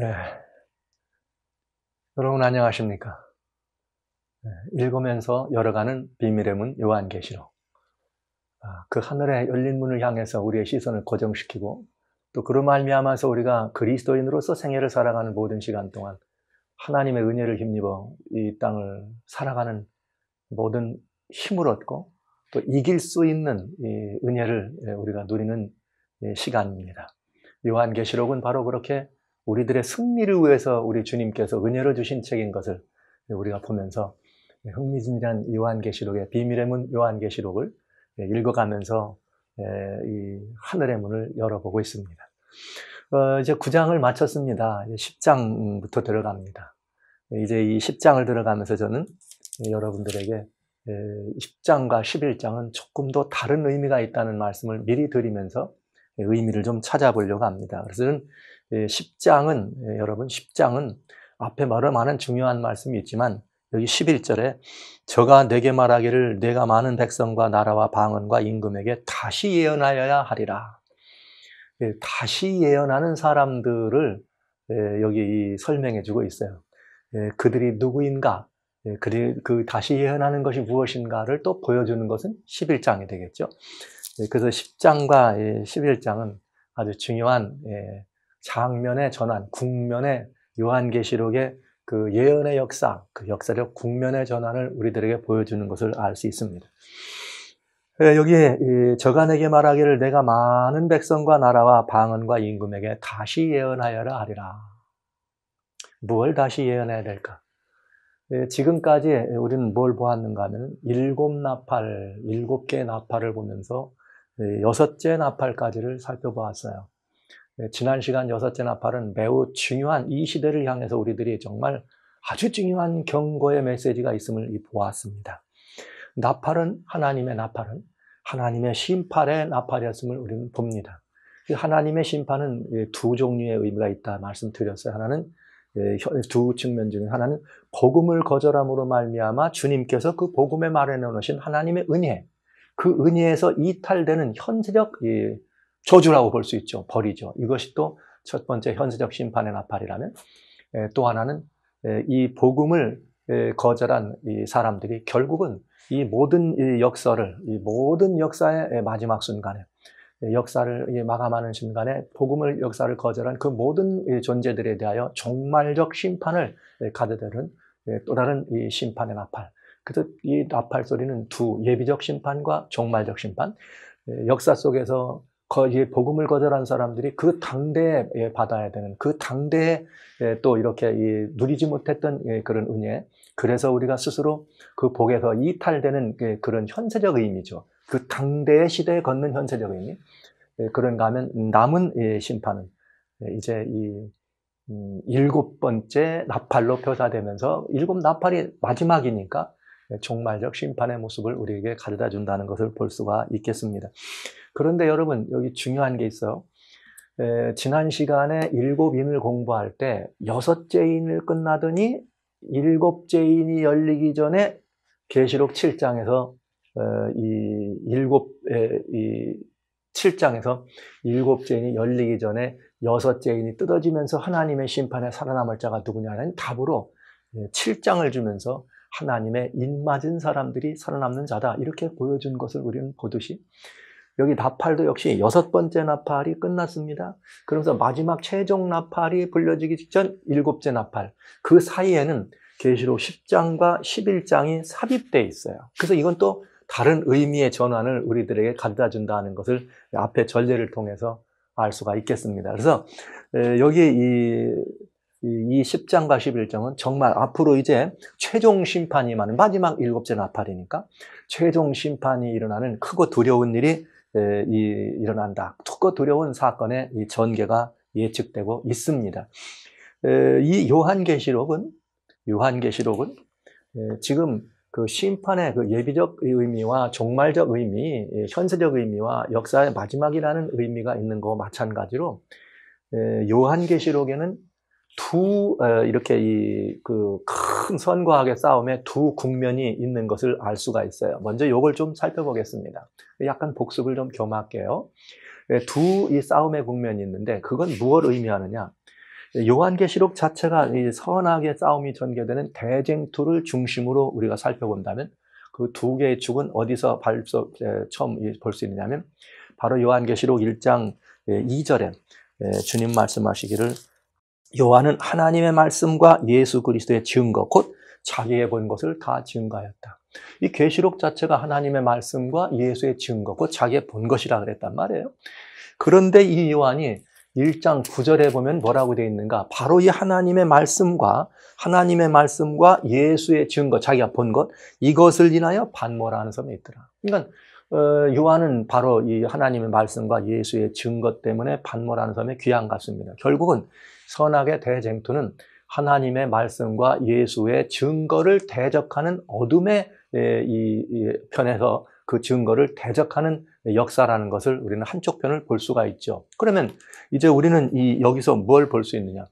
네. 여러분 안녕하십니까? 네, 읽으면서 열어가는 비밀의 문 요한계시록. 아, 그 하늘의 열린 문을 향해서 우리의 시선을 고정시키고 또 그로 말미암아서 우리가 그리스도인으로서 생애를 살아가는 모든 시간 동안 하나님의 은혜를 힘입어 이 땅을 살아가는 모든 힘을 얻고 또 이길 수 있는 은혜를 예, 우리가 누리는 예, 시간입니다. 요한계시록은 바로 그렇게 우리들의 승리를 위해서 우리 주님께서 은혜를 주신 책인 것을 우리가 보면서 흥미진진한 요한계시록의 비밀의 문 요한계시록을 읽어가면서 예, 이 하늘의 문을 열어보고 있습니다. 어, 이제 9장을 마쳤습니다. 10장부터 들어갑니다. 이제 이 10장을 들어가면서 저는 여러분들에게 10장과 예, 11장은 조금 더 다른 의미가 있다는 말씀을 미리 드리면서 의미를 좀 찾아보려고 합니다. 그래서 는 10장은 예, 예, 여러분 10장은 앞에 말을 많은 중요한 말씀이 있지만 여기 11절에 저가 내게 말하기를 내가 많은 백성과 나라와 방언과 임금에게 다시 예언하여야 하리라. 예, 다시 예언하는 사람들을 여기 설명해 주고 있어요. 그들이 누구인가, 그 다시 예언하는 것이 무엇인가를 또 보여주는 것은 11장이 되겠죠. 그래서 10장과 11장은 아주 중요한 장면의 전환, 국면의 요한계시록의 그 예언의 역사, 그 역사적 국면의 전환을 우리들에게 보여주는 것을 알 수 있습니다. 예, 여기에 저간에게 말하기를 내가 많은 백성과 나라와 방언과 임금에게 다시 예언하여라 하리라. 뭘 다시 예언해야 될까? 예, 지금까지 우리는 뭘 보았는가 하면 일곱 나팔, 일곱 개의 나팔을 보면서 여섯째 나팔까지를 살펴보았어요. 예, 지난 시간 여섯째 나팔은 매우 중요한 이 시대를 향해서 우리들이 정말 아주 중요한 경고의 메시지가 있음을 보았습니다. 나팔은 하나님의 나팔은 하나님의 심판의 나팔이었음을 우리는 봅니다. 그 하나님의 심판은 예, 두 종류의 의미가 있다 말씀드렸어요. 하나는 예, 두 측면 중에 하나는 복음을 거절함으로 말미암아 주님께서 그 복음에 마련해 놓으신 하나님의 은혜, 그 은혜에서 이탈되는 현세적 저주라고 볼 수 있죠. 벌이죠. 이것이 또 첫 번째 현세적 심판의 나팔이라면 또 하나는 이 복음을 거절한 이 사람들이 결국은 이 모든 이 역사를 이 모든 역사의 마지막 순간에 역사를 마감하는 순간에 복음을 역사를 거절한 그 모든 존재들에 대하여 종말적 심판을 가져다는 또 다른 이 심판의 나팔. 그래서 이 나팔 소리는 두 예비적 심판과 종말적 심판. 역사 속에서 거의 복음을 거절한 사람들이 그 당대에 예, 받아야 되는 그 당대에 예, 또 이렇게 누리지 못했던 예, 그런 은혜 그래서 우리가 스스로 그 복에서 이탈되는 그런 현세적 의미죠 그 당대의 시대에 걷는 현세적 의미 그런가 하면 남은 심판은 이제 이 음, 일곱 번째 나팔로 표사되면서 일곱 나팔이 마지막이니까 종말적 심판의 모습을 우리에게 가져다 준다는 것을 볼 수가 있겠습니다. 그런데 여러분 여기 중요한 게 있어요. 에, 지난 시간에 일곱 인을 공부할 때 여섯째 인을 끝나더니 일곱째 인이 열리기 전에 계시록 7장에서 에, 어, 이 일곱 에, 이 7장에서 일곱째 인이 열리기 전에 여섯째 인이 뜯어지면서 하나님의 심판에 살아남을 자가 누구냐는 답으로 7장을 예, 주면서 하나님의 입맞은 사람들이 살아남는 자다 이렇게 보여준 것을 우리는 보듯이 여기 나팔도 역시 여섯 번째 나팔이 끝났습니다. 그러면서 마지막 최종 나팔이 불려지기 직전 일곱째 나팔. 그 사이에는 계시록 10장과 11장이 삽입돼 있어요. 그래서 이건 또 다른 의미의 전환을 우리들에게 갖다 준다는 것을 앞에 전례를 통해서 알 수가 있겠습니다. 그래서 여기 이, 이 10장과 11장은 정말 앞으로 이제 최종 심판이 많은 마지막 일곱째 나팔이니까 최종 심판이 일어나는 크고 두려운 일이 일어난다. 두고 두려운 사건의 전개가 예측되고 있습니다. 이 요한계시록은 요한계시록은 지금 그 심판의 그 예비적 의미와 종말적 의미, 예, 현세적 의미와 역사의 마지막이라는 의미가 있는 거 마찬가지로 요한계시록에는 두 이렇게 이 그 큰 선과학의 싸움에 두 국면이 있는 것을 알 수가 있어요. 먼저 이걸 좀 살펴보겠습니다. 약간 복습을 좀 겸할게요. 예, 두이 싸움의 국면이 있는데 그건 무엇 을 의미하느냐? 예, 요한계시록 자체가 이 선악의 싸움이 전개되는 대쟁투를 중심으로 우리가 살펴본다면 그 두 개의 축은 어디서 발소, 예, 처음 볼 수 있느냐면 바로 요한계시록 1장 2절에 주님 말씀하시기를 요한은 하나님의 말씀과 예수 그리스도의 증거, 곧 자기의 본 것을 다 증거하였다. 이 계시록 자체가 하나님의 말씀과 예수의 증거, 곧 자기의 본 것이라 그랬단 말이에요. 그런데 이 요한이 1장 9절에 보면 뭐라고 되어 있는가? 바로 이 하나님의 말씀과 하나님의 말씀과 예수의 증거, 자기가 본 것, 이것을 인하여 반모라는 섬이 있더라. 그러니까 어, 요한은 바로 이 하나님의 말씀과 예수의 증거 때문에 반모라는 섬에 귀한같습니다 결국은 선악의 대쟁투는 하나님의 말씀과 예수의 증거를 대적하는 어둠의 예, 이 편에서 그 증거를 대적하는 역사라는 것을 우리는 한쪽 편을 볼 수가 있죠. 그러면 이제 우리는 이 여기서 뭘 볼 수 있느냐?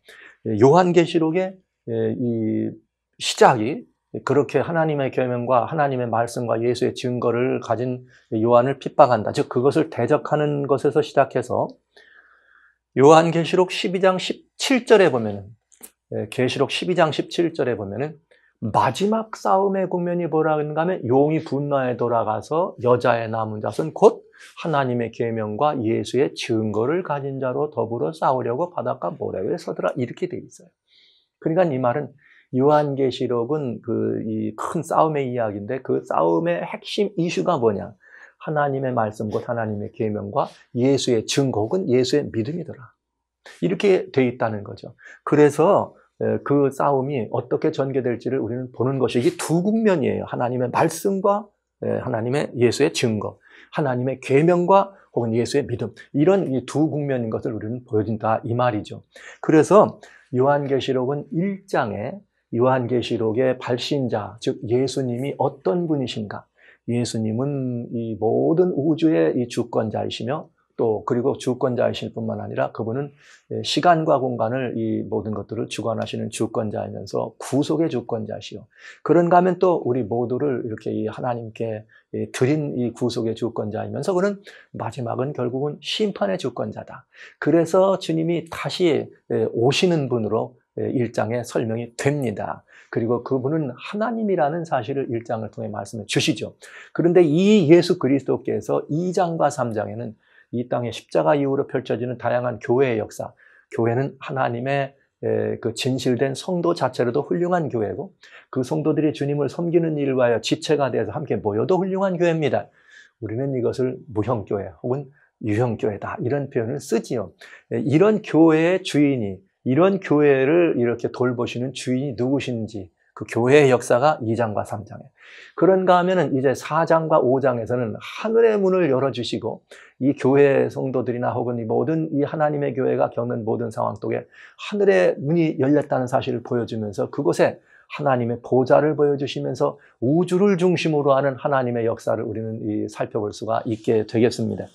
예, 요한계시록의 예, 이 시작이 그렇게 하나님의 계명과 하나님의 말씀과 예수의 증거를 가진 요한을 핍박한다. 즉 그것을 대적하는 것에서 시작해서 요한계시록 12장 17절에 보면은 예, 계시록 12장 17절에 보면은 마지막 싸움의 국면이 뭐라는가 하면 용이 분노에 돌아가서 여자의 남은 자손 곧 하나님의 계명과 예수의 증거를 가진 자로 더불어 싸우려고 바닷가 모래 위에 서더라 이렇게 돼 있어요. 그러니까 이 말은 요한계시록은 그큰 싸움의 이야기인데 그 싸움의 핵심 이슈가 뭐냐? 하나님의 말씀 곧 하나님의 계명과 예수의 증거 혹은 예수의 믿음이더라. 이렇게 돼 있다는 거죠. 그래서 그 싸움이 어떻게 전개될지를 우리는 보는 것이 이게 두 국면이에요. 하나님의 말씀과 하나님의 예수의 증거, 하나님의 계명과 혹은 예수의 믿음 이런 이 두 국면인 것을 우리는 보여준다 이 말이죠. 그래서 요한계시록은 1장에 요한계시록의 발신자, 즉 예수님이 어떤 분이신가? 예수님은 이 모든 우주의 이 주권자이시며 또 그리고 주권자이실 뿐만 아니라 그분은 예, 시간과 공간을 이 모든 것들을 주관하시는 주권자이면서 구속의 주권자시요. 그런가 하면 또 우리 모두를 이렇게 이 하나님께 예, 드린 이 구속의 주권자이면서 그는 마지막은 결국은 심판의 주권자다. 그래서 주님이 다시 예, 오시는 분으로 1장에 예, 설명이 됩니다. 그리고 그분은 하나님이라는 사실을 1장을 통해 말씀해 주시죠. 그런데 이 예수 그리스도께서 2장과 3장에는 이 땅의 십자가 이후로 펼쳐지는 다양한 교회의 역사, 교회는 하나님의 예, 그 진실된 성도 자체로도 훌륭한 교회고 그 성도들이 주님을 섬기는 일과여 지체가 돼서 함께 모여도 훌륭한 교회입니다. 우리는 이것을 무형교회 혹은 유형교회다 이런 표현을 쓰지요. 예, 이런 교회의 주인이 이런 교회를 이렇게 돌보시는 주인이 누구신지 그 교회의 역사가 2장과 3장에. 그런가 하면은 이제 4장과 5장에서는 하늘의 문을 열어주시고 이 교회 성도들이나 혹은 이 모든 이 하나님의 교회가 겪는 모든 상황 속에 하늘의 문이 열렸다는 사실을 보여주면서 그곳에 하나님의 보좌를 보여주시면서 우주를 중심으로 하는 하나님의 역사를 우리는 살펴볼 수가 있게 되겠습니다.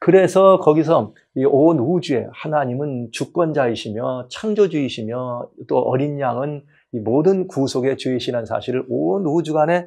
그래서 거기서 이 온 우주에 하나님은 주권자이시며 창조주이시며 또 어린 양은 이 모든 구속의 주이시라는 사실을 온 우주간에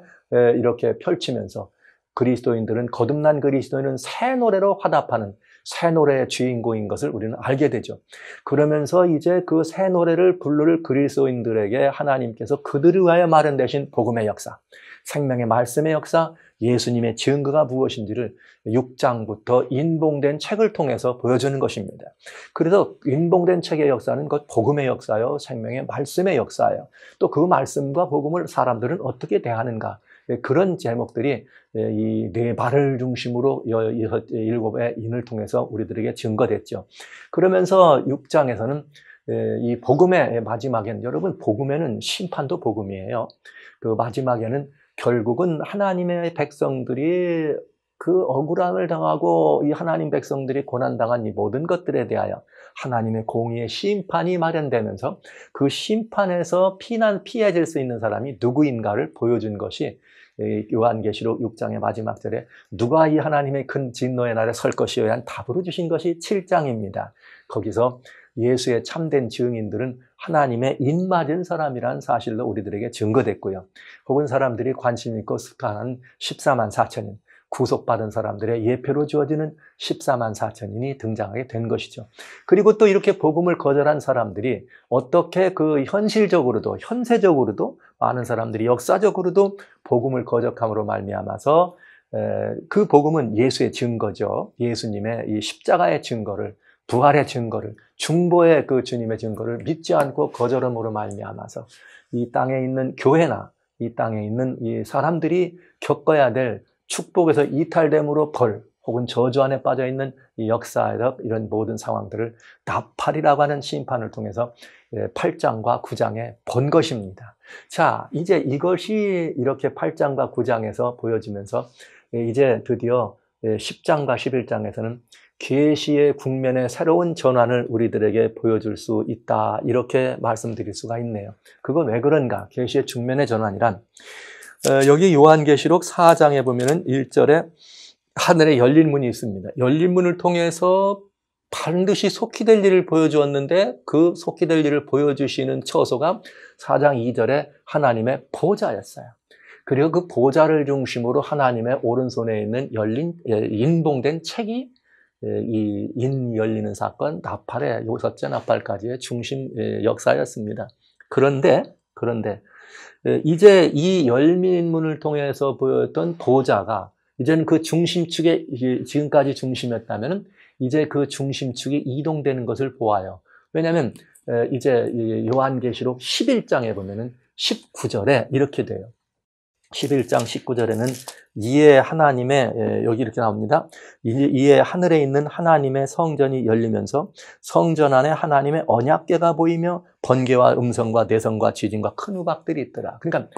이렇게 펼치면서 그리스도인들은 거듭난 그리스도인은 새 노래로 화답하는 새 노래의 주인공인 것을 우리는 알게 되죠. 그러면서 이제 그 새 노래를 부를 그리스도인들에게 하나님께서 그들을 위하여 마련 되신 복음의 역사, 생명의 말씀의 역사, 예수님의 증거가 무엇인지를 6장부터 인봉된 책을 통해서 보여주는 것입니다. 그래서 인봉된 책의 역사는 곧 복음의 역사요, 생명의 말씀의 역사요또 그 말씀과 복음을 사람들은 어떻게 대하는가? 예, 그런 제목들이 예, 이네 발을 중심으로 예, 일곱의 인을 통해서 우리들에게 증거됐죠. 그러면서 6장에서는 이 복음의 마지막에는 여러분 복음에는 심판도 복음이에요. 그 마지막에는 결국은 하나님의 백성들이 그 억울함을 당하고 이 하나님 백성들이 고난당한 이 모든 것들에 대하여 하나님의 공의의 심판이 마련되면서 그 심판에서 피난 피해질 수 있는 사람이 누구인가를 보여준 것이 예, 요한계시록 6장의 마지막 절에 누가 이 하나님의 큰 진노의 날에 설 것이여야 한 답으로 주신 것이 7장입니다. 거기서 예수의 참된 증인들은 하나님의 입맞은 사람이라는 사실로 우리들에게 증거됐고요. 혹은 사람들이 관심 있고 습관한 14만 4천인, 구속받은 사람들의 예표로 주어지는 14만 4천인이 등장하게 된 것이죠. 그리고 또 이렇게 복음을 거절한 사람들이 어떻게 그 현실적으로도 현세적으로도 많은 사람들이 역사적으로도 복음을 거적함으로 말미암아서 그 복음은 예수의 증거죠. 예수님의 이 십자가의 증거를 부활의 증거를 중보의 그 주님의 증거를 믿지 않고 거절함으로 말미암아서 이 땅에 있는 교회나 이 땅에 있는 이 사람들이 겪어야 될 축복에서 이탈됨으로 벌 혹은 저주 안에 빠져 있는 이역사에서 이런 모든 상황들을 나팔이라고 하는 심판을 통해서 8장과 예, 9장에 본 것입니다. 자, 이제 이것이 이렇게 8장과 9장에서 보여지면서 예, 이제 드디어 10장과 예, 11장에서는 계시의 국면의 새로운 전환을 우리들에게 보여줄 수 있다. 이렇게 말씀드릴 수가 있네요. 그건 왜 그런가? 계시의 중면의 전환이란 어, 여기 요한계시록 4장에 보면은 1절에 하늘에 열린 문이 있습니다. 열린 문을 통해서 반드시 속히 될 일을 보여주었는데 그 속히 될 일을 보여주시는 처소가 4장 2절에 하나님의 보좌였어요. 그리고 그 보좌를 중심으로 하나님의 오른손에 있는 열린 예, 인봉된 책이 이인 열리는 사건, 나팔의 여섯째 나팔까지의 중심 역사였습니다. 그런데 그런데 이제 이 열민문을 통해서 보였던 보자가 이제는 그 중심축에 지금까지 중심이었다면 이제 그 중심축이 이동되는 것을 보아요. 왜냐하면 이제 요한계시록 11장에 보면은 19절에 이렇게 돼요. 11장 19절에는 이에 하나님의 예, 여기 이렇게 나옵니다. 이에 하늘에 있는 하나님의 성전이 열리면서 성전 안에 하나님의 언약궤가 보이며 번개와 음성과 대성과 지진과 큰 우박들이 있더라. 그러니까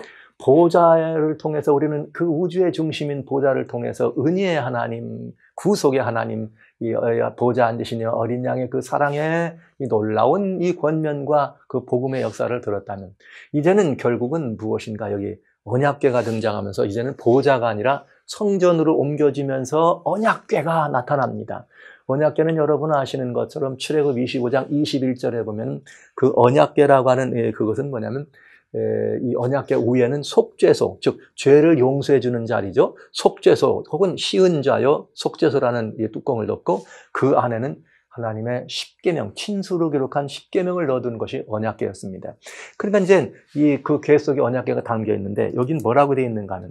보좌를 통해서 우리는 그 우주의 중심인 보좌를 통해서 은혜의 하나님, 구속의 하나님, 이 어, 보좌 앉으시니 어린 양의 그 사랑의 이 놀라운 이 권면과 그 복음의 역사를 들었다면 이제는 결국은 무엇인가 여기 언약궤가 등장하면서 이제는 보호자가 아니라 성전으로 옮겨지면서 언약궤가 나타납니다. 언약궤는 여러분 아시는 것처럼 출애굽 25장 21절에 보면 그 언약궤라고 하는 예, 그것은 뭐냐면 예, 이 언약궤 위에는 속죄소, 즉 죄를 용서해 주는 자리죠. 속죄소 혹은 시은자요 속죄소라는 뚜껑을 덮고 그 안에는 하나님의 십계명, 친수로 기록한 십계명을 넣어둔 것이 언약계였습니다. 그러니까 이제 이그계 속에 언약계가 담겨 있는데 여긴 뭐라고 되어 있는가 하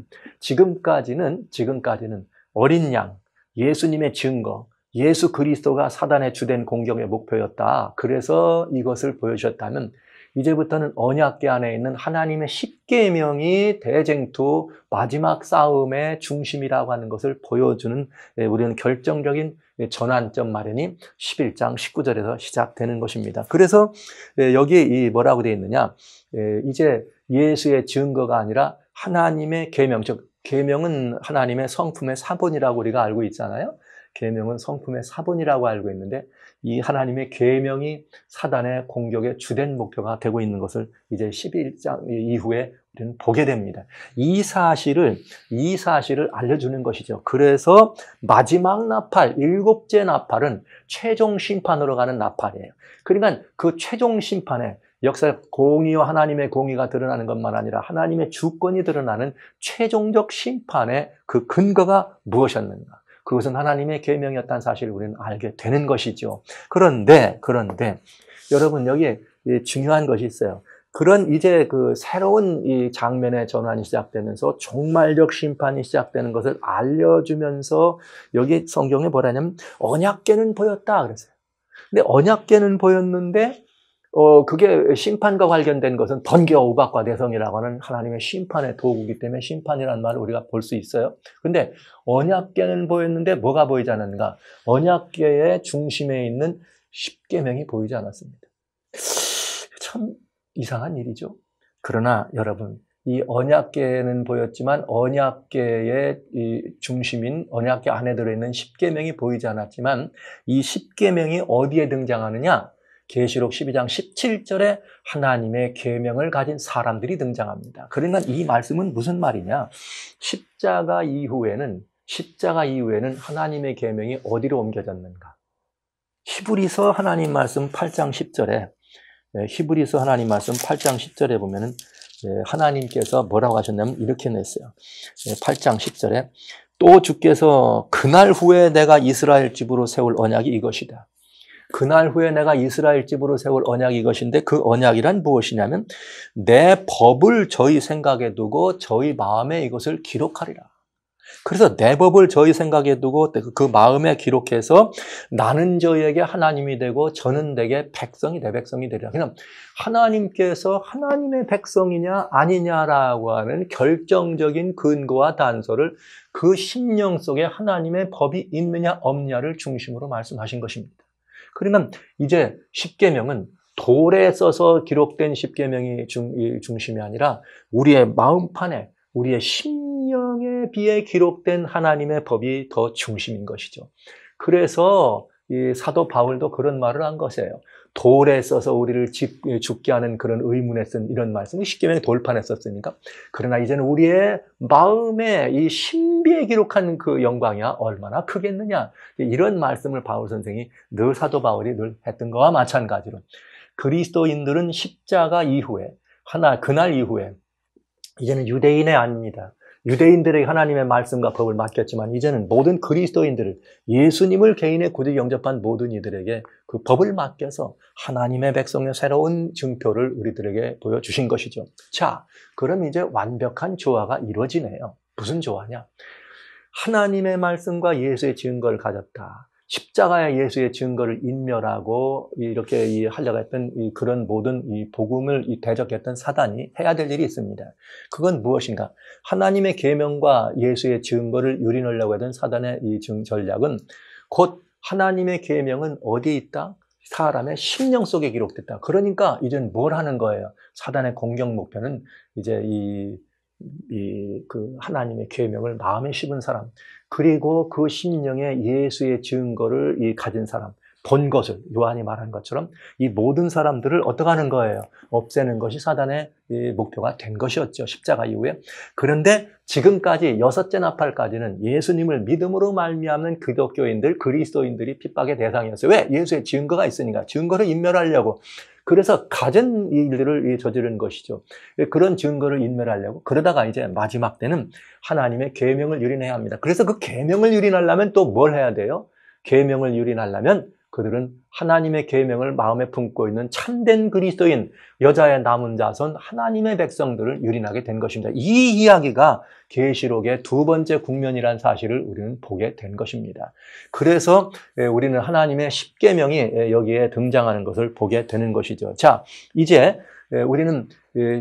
지금까지는 지금까지는 어린 양, 예수님의 증거, 예수 그리스도가 사단의 주된 공격의 목표였다. 그래서 이것을 보여주셨다면 이제부터는 언약계 안에 있는 하나님의 십계명이 대쟁투 마지막 싸움의 중심이라고 하는 것을 보여주는 예, 우리는 결정적인 예, 전환점 마련이 11장 19절에서 시작되는 것입니다. 그래서 예, 여기에 이 뭐라고 되어 있느냐? 예, 이제 예수의 증거가 아니라 하나님의 계명, 즉 계명은 하나님의 성품의 사본이라고 우리가 알고 있잖아요. 계명은 성품의 사본이라고 알고 있는데 이 하나님의 계명이 사단의 공격의 주된 목표가 되고 있는 것을 이제 11장 이후에 우리는 보게 됩니다. 이 사실을 이 사실을 알려주는 것이죠. 그래서 마지막 나팔, 일곱째 나팔은 최종 심판으로 가는 나팔이에요. 그러니까 그 최종 심판에 역사 의 공의와 하나님의 공의가 드러나는 것만 아니라 하나님의 주권이 드러나는 최종적 심판의 그 근거가 무엇이었는가? 그것은 하나님의 계명이었다는 사실을 우리는 알게 되는 것이죠. 그런데 그런데 여러분 여기에 중요한 것이 있어요. 그런 이제 그 새로운 이 장면의 전환이 시작되면서 종말적 심판이 시작되는 것을 알려주면서 여기 성경에 뭐라냐면 언약계는 보였다 그랬어요. 근데 언약계는 보였는데 어, 그게 심판과 관련된 것은 번개와 우박과 대성이라고 하는 하나님의 심판의 도구이기 때문에 심판이란 말을 우리가 볼 수 있어요. 근데 언약계는 보였는데 뭐가 보이지 않았는가? 언약계의 중심에 있는 십계명이 보이지 않았습니다. 참 이상한 일이죠. 그러나 여러분, 이 언약계는 보였지만 언약계의 중심인 언약계 안에 들어있는 십계명이 보이지 않았지만 이 십계명이 어디에 등장하느냐? 계시록 12장 17절에 하나님의 계명을 가진 사람들이 등장합니다. 그러면 그러니까 이 말씀은 무슨 말이냐? 십자가 이후에는 십자가 이후에는 하나님의 계명이 어디로 옮겨졌는가? 히브리서 하나님 말씀 8장 10절에 예, 히브리서 하나님 말씀 8장 10절에 보면은 예, 하나님께서 뭐라고 하셨냐면 이렇게 냈어요. 8장 예, 10절에 또 주께서 그날 후에 내가 이스라엘 집으로 세울 언약이 이것이다. 그날 후에 내가 이스라엘 집으로 세울 언약이 것인데그 언약이란 무엇이냐면 내 법을 저희 생각에 두고 저희 마음에 이것을 기록하리라. 그래서 내 법을 저희 생각에 두고 그, 그 마음에 기록해서 나는 저희에게 하나님이 되고 저는 내게 백성이 내 백성이 되리라. 그냥 하나님께서 하나님의 백성이냐 아니냐라고 하는 결정적인 근거와 단서를 그 심령 속에 하나님의 법이 있느냐 없느냐를 중심으로 말씀하신 것입니다. 그러면 그러니까 이제 10계명은 돌에 써서 기록된 10계명이 중심이 아니라 우리의 마음판에 우리의 심령에 비해 기록된 하나님의 법이 더 중심인 것이죠. 그래서 이 사도 바울도 그런 말을 한 것이에요. 돌에 써서 우리를 죽게 하는 그런 의문에 쓴 이런 말씀이 말계명 돌판에 썼으니까 그러나 이제는 우리의 마음에 이 신비에 기록한 그 영광이야 얼마나 크겠느냐 이런 말씀을 바울 선생이 늘 사도 바울이 늘 했던 거와 마찬가지로 그리스도인들은 십자가 이후에 하나 그날 이후에 이제는 유대인의 아닙니다. 유대인들에게 하나님의 말씀과 법을 맡겼지만 이제는 모든 그리스도인들을 예수님을 개인의 구주 영접한 모든 이들에게 그 법을 맡겨서 하나님의 백성의 새로운 증표를 우리들에게 보여주신 것이죠. 자, 그럼 이제 완벽한 조화가 이루어지네요. 무슨 조화냐? 하나님의 말씀과 예수의 증거를 가졌다. 십자가의 예수의 증거를 인멸하고 이렇게 하려고 했던 그런 모든 이 복음을 대적했던 사단이 해야 될 일이 있습니다. 그건 무엇인가? 하나님의 계명과 예수의 증거를 유린하려고 했던 사단의 이 전략은 곧 하나님의 계명은 어디에 있다? 사람의 심령 속에 기록됐다. 그러니까 이젠 뭘 하는 거예요? 사단의 공격 목표는 이제 이 이그 하나님의 계명을 마음에 심은 사람, 그리고 그 심령에 예수의 증거를 가진 사람, 본 것을 요한이 말한 것처럼 이 모든 사람들을 어떻게 하는 거예요? 없애는 것이 사단의 목표가 된 것이었죠. 십자가 이후에. 그런데 지금까지 여섯째 나팔까지는 예수님을 믿음으로 말미암는 기독교인들, 그리스도인들이 핍박의 대상이었어요. 왜? 예수의 증거가 있으니까 증거를 인멸하려고. 그래서 가진 일들을 저지른 것이죠. 그런 증거를 인멸하려고 그러다가 이제 마지막 때는 하나님의 계명을 유린해야 합니다. 그래서 그 계명을 유린하려면 또 뭘 해야 돼요? 계명을 유린하려면 그들은 하나님의 계명을 마음에 품고 있는 참된 그리스도인 여자의 남은 자손 하나님의 백성들을 유린하게 된 것입니다. 이 이야기가 계시록의 두 번째 국면이란 사실을 우리는 보게 된 것입니다. 그래서 예, 우리는 하나님의 십계명이 예, 여기에 등장하는 것을 보게 되는 것이죠. 자, 이제 예, 우리는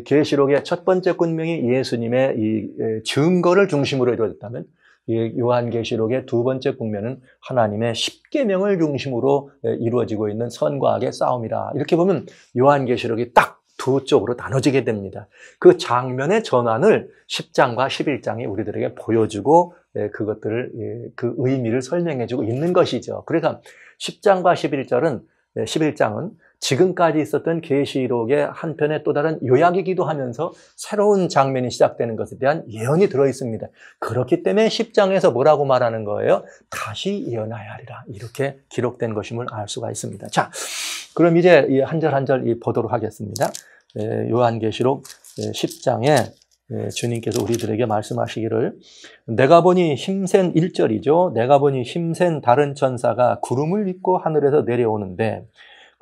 계시록의 첫 번째 군명이 예수님의 이 증거를 중심으로 이루어졌다면 요한계시록의 두 번째 국면은 하나님의 십계명을 중심으로 이루어지고 있는 선과 악의 싸움이라. 이렇게 보면 요한계시록이 딱 두 쪽으로 나눠지게 됩니다. 그 장면의 전환을 10장과 11장이 우리들에게 보여주고 그것들을 그 의미를 설명해주고 있는 것이죠. 그래서 10장과 11절은 11장은 지금까지 있었던 계시록의 한편의 또 다른 요약이기도 하면서 새로운 장면이 시작되는 것에 대한 예언이 들어 있습니다. 그렇기 때문에 10장에서 뭐라고 말하는 거예요? 다시 예언하여 하리라. 이렇게 기록된 것임을 알 수가 있습니다. 자, 그럼 이제 한 절 한 절 보도록 하겠습니다. 예, 요한계시록 10장에 예, 예, 주님께서 우리들에게 말씀하시기를 내가 보니 힘센 일절이죠 내가 보니 힘센 다른 천사가 구름을 입고 하늘에서 내려오는데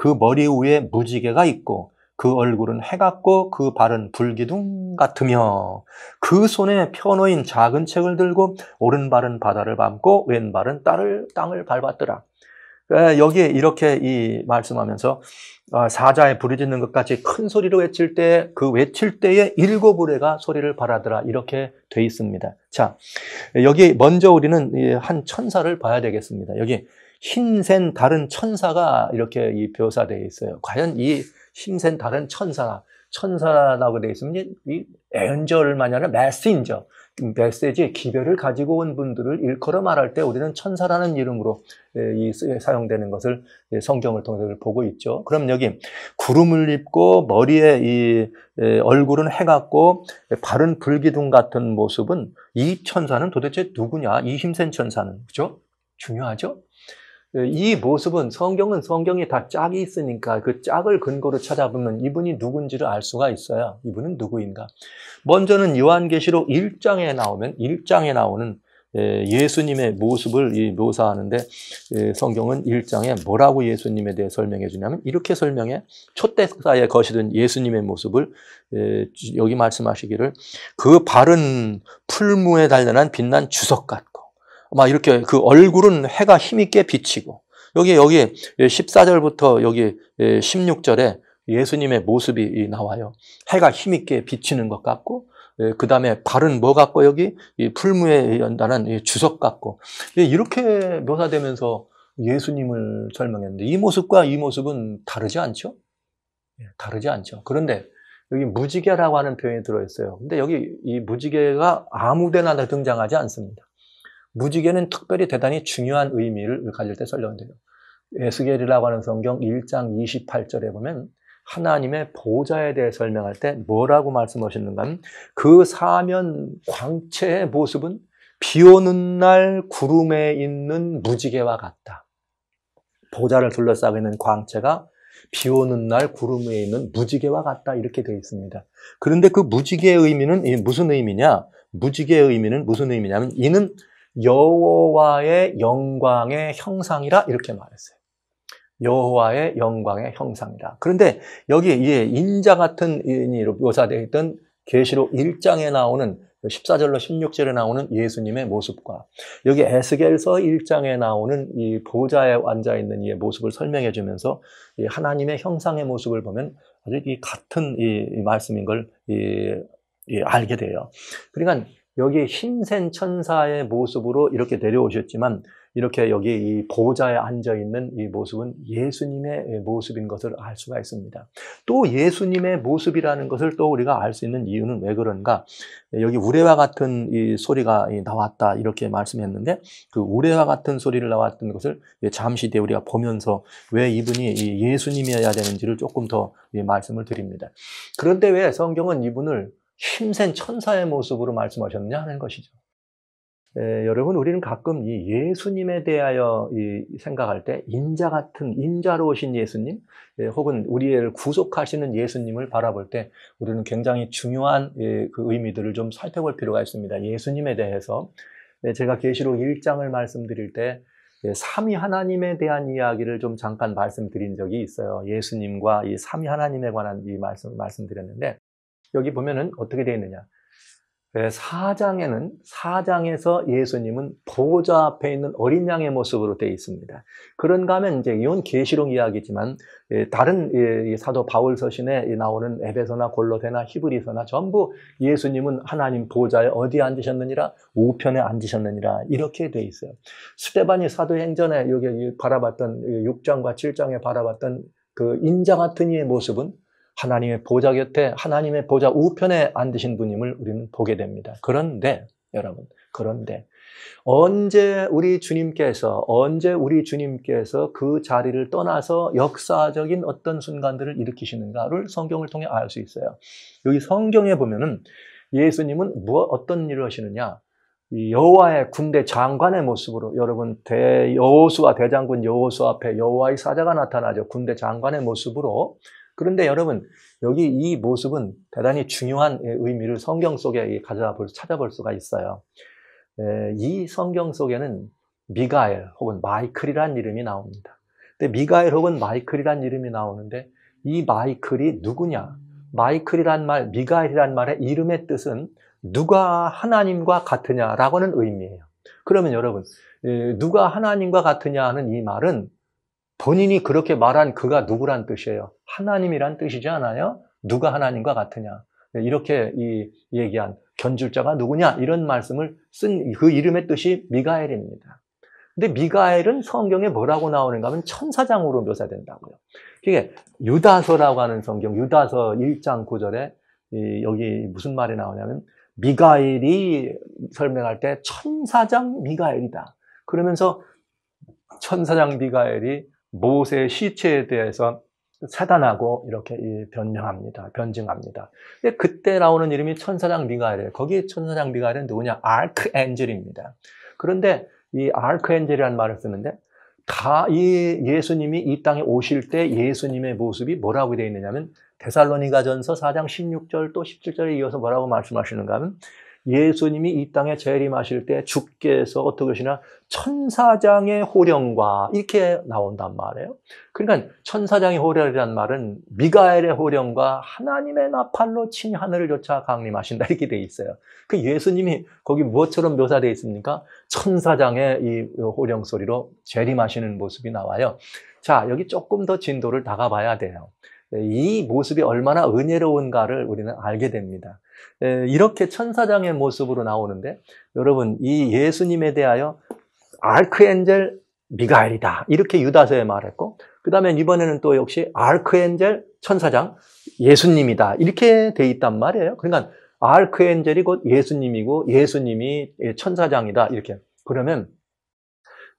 그 머리 위에 무지개가 있고 그 얼굴은 해같고 그 발은 불기둥 같으며 그 손에 펴놓인 작은 책을 들고 오른발은 바다를 밟고 왼발은 땅을, 땅을 밟았더라. 여기에 이렇게 이 말씀하면서 아, 사자의 부르짖는 것까지 큰 소리로 외칠 때 그 외칠 때에 일곱 의뢰가 소리를 바라더라 이렇게 돼 있습니다. 자 여기 먼저 우리는 한 천사를 봐야 되겠습니다. 여기 흰센 다른 천사가 이렇게 이 묘사되어 있어요. 과연 이 흰센 다른 천사, 천사라고 되어 있으면 이애젤마만이 아니라 메신저, 메시지, 의 기별을 가지고 온 분들을 일컬어 말할 때 우리는 천사라는 이름으로 이 사용되는 것을 예, 성경을 통해서 보고 있죠. 그럼 여기 구름을 입고 머리에 이 얼굴은 해갖고 발은 불기둥 같은 모습은 이 천사는 도대체 누구냐? 이 힘센 천사는 그죠? 중요하죠? 이 모습은 성경은 성경에 다 짝이 있으니까 그 짝을 근거로 찾아보면 이분이 누군지를 알 수가 있어요. 이분은 누구인가? 먼저는 요한계시록 1장에 나오면 1장에 나오는 예, 예수님의 모습을 묘사하는데 예, 성경은 1장에 뭐라고 예수님에 대해 설명해 주냐면 이렇게 설명해 초대사에 거시던 예수님의 모습을 예, 여기 말씀하시기를 그 발은 풀무에 단련한 빛난 주석 같고 막 이렇게 그 얼굴은 해가 힘있게 비치고 여기 여기 14절부터 여기 16절에 예수님의 모습이 나와요. 해가 힘있게 비치는 것 같고 그 다음에 발은 뭐 같고 여기 풀무에 연다는 주석 같고 예, 이렇게 묘사되면서 예수님을 설명했는데 이 모습과 이 모습은 다르지 않죠? 예, 다르지 않죠. 그런데 여기 무지개라고 하는 표현이 들어있어요. 근데 여기 이 무지개가 아무데나 등장하지 않습니다. 무지개는 특별히 대단히 중요한 의미를 가질 때 설명돼요. 에스겔이라고 하는 성경 1장 28절에 보면 하나님의 보좌에 대해 설명할 때 뭐라고 말씀하시는가 하면 그 사면 광채의 모습은 비 오는 날 구름에 있는 무지개와 같다. 보좌를 둘러싸고 있는 광채가 비 오는 날 구름 에 있는 무지개와 같다 이렇게 되어 있습니다. 그런데 그 무지개의 의미는 무슨 의미냐? 무지개의 의미는 무슨 의미냐면 이는 여호와의 영광의 형상이라 이렇게 말했어요. 여호와의 영광의 형상이다. 그런데 여기 예, 인자 같은 이로 묘사되어 있던 계시록 1장에 나오는 14절로 16절에 나오는 예수님의 모습과 여기 에스겔서 1장에 나오는 이 보좌에 앉아 있는 이의 모습을 설명해 주면서 하나님의 형상의 모습을 보면 아주 이 같은 이 말씀인 걸 이, 이 알게 돼요. 그러니까 여기에 힘센 천사의 모습으로 이렇게 내려오셨지만 이렇게 여기 이 보좌에 앉아 있는 이 모습은 예수님의 모습인 것을 알 수가 있습니다. 또 예수님의 모습이라는 것을 또 우리가 알 수 있는 이유는 왜 그런가? 여기 우레와 같은 이 소리가 나왔다 이렇게 말씀했는데 그 우레와 같은 소리를 나왔던 것을 잠시 뒤에 우리가 보면서 왜 이분이 예수님이어야 되는지를 조금 더 말씀을 드립니다. 그런데 왜 성경은 이분을 힘센 천사의 모습으로 말씀하셨냐 느 하는 것이죠. 에, 예, 여러분, 우리는 가끔 이 예수님에 대하여 이 생각할 때 인자 같은 인자로 오신 예수님, 예, 혹은 우리를 구속하시는 예수님을 바라볼 때 우리는 굉장히 중요한 예, 그 의미들을 좀 살펴볼 필요가 있습니다. 예수님에 대해서 예, 제가 계시록 1장을 말씀드릴 때 예, 삼위 하나님에 대한 이야기를 좀 잠깐 말씀드린 적이 있어요. 예수님과 이 삼위 하나님에 관한 이 말씀 말씀드렸는데 여기 보면은 어떻게 되어 있느냐. 예, 사장에는 사장에서 예수님은 보호자 앞에 있는 어린 양의 모습으로 되어 있습니다. 그런가 하면 이제 이건 계시록 이야기지만 예, 다른 예, 사도 바울 서신에 나오는 에베소나 골로데나 히브리서나 전부 예수님은 하나님 보호자에 어디 앉으셨느니라 우편에 앉으셨느니라 이렇게 되어 있어요. 스테반이 사도행전에 여기 바라봤던 6장과 7장에 바라봤던 그 인자 같은 이의 모습은 하나님의 보좌 곁에 하나님의 보좌 우편에 앉으신 분임을 우리는 보게 됩니다. 그런데 여러분, 그런데 언제 우리 주님께서 언제 우리 주님께서 그 자리를 떠나서 역사적인 어떤 순간들을 일으키시는가를 성경을 통해 알 수 있어요. 여기 성경에 보면은 예수님은 무엇 어떤 일을 하시느냐? 여호와의 군대 장관의 모습으로 여러분 대 여호수아 대장군 여호수 앞에 여호와의 사자가 나타나죠. 군대 장관의 모습으로 그런데 여러분 여기 이 모습은 대단히 중요한 예, 의미를 성경 속에 가져볼 찾아볼 수가 있어요. 예, 이 성경 속에는 미가엘 혹은 마이클이라는 이름이 나옵니다. 근데 미가엘 혹은 마이클이라는 이름이 나오는데 이 마이클이 누구냐? 마이클이란 말, 미가엘이란 말의 이름의 뜻은 누가 하나님과 같으냐라고는 하 의미예요. 그러면 여러분, 예, 누가 하나님과 같으냐 하는 이 말은 본인이 그렇게 말한 그가 누구란 뜻이에요? 하나님이란 뜻이지 않아요? 누가 하나님과 같으냐? 네, 이렇게 이 얘기한 견줄자가 누구냐? 이런 말씀을 쓴 그 이름의 뜻이 미가엘입니다. 근데 미가엘은 성경에 뭐라고 나오는가 하면 천사장으로 묘사된다고요. 이게 유다서라고 하는 성경, 유다서 1장 9절에 여기 무슨 말이 나오냐면 미가엘이 설명할 때 천사장 미가엘이다. 그러면서 천사장 미가엘이 모세 시체에 대해서 차단하고 이렇게 변명합니다. 변증합니다. 근데 그때 나오는 이름이 천사장 미가엘이에요. 거기 에 천사장 미가엘은 누구냐? 아크 엔젤입니다. 그런데 이 아크 엔젤이라는 말을 쓰는데 다 이 예수님이 이 땅에 오실 때 예수님의 모습이 뭐라고 되어 있느냐면 데살로니가전서 4장 16절 또 17절에 이어서 뭐라고 말씀하시는가 하면 예수님이 이 땅에 재림하실 때 주께서 어떻게 하시나 천사장의 호령과 이렇게 나온단 말이에요. 그러니까 천사장의 호령이란 말은 미가엘의 호령과 하나님의 나팔로 친히 하늘을 조차 강림하신다 이렇게 돼 있어요. 그 예수님이 거기 무엇처럼 묘사되어 있습니까? 천사장의 이 호령 소리로 재림하시는 모습이 나와요. 자, 여기 조금 더 진도를 다가봐야 돼요. 네, 이 모습이 얼마나 은혜로운가를 우리는 알게 됩니다. 네, 이렇게 천사장의 모습으로 나오는데 여러분 이 예수님에 대하여 알크엔젤 미가엘이다 이렇게 유다서에 말했고 그 다음에 이번에는 또 역시 알크엔젤 천사장 예수님이다 이렇게 돼 있단 말이에요. 그러니까 알크엔젤이곧 예수님이고 예수님이 천사장이다 이렇게 그러면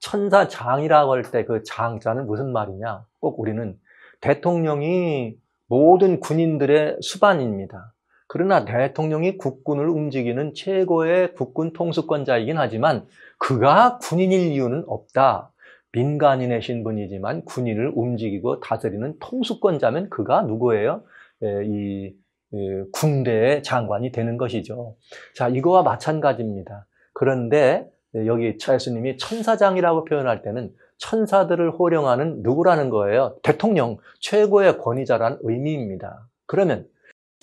천사장이라고 할 때 그 장자는 무슨 말이냐? 꼭 우리는 대통령이 모든 군인들의 수반입니다. 그러나 대통령이 국군을 움직이는 최고의 국군 통수권자이긴 하지만 그가 군인일 이유는 없다. 민간인의 신분이지만 군인을 움직이고 다스리는 통수권자면 그가 누구예요? 예, 이 예, 군대의 장관이 되는 것이죠. 자, 이거와 마찬가지입니다. 그런데 여기 차 예수님이 천사장이라고 표현할 때는 천사들을 호령하는 누구라는 거예요? 대통령, 최고의 권위자란 의미입니다. 그러면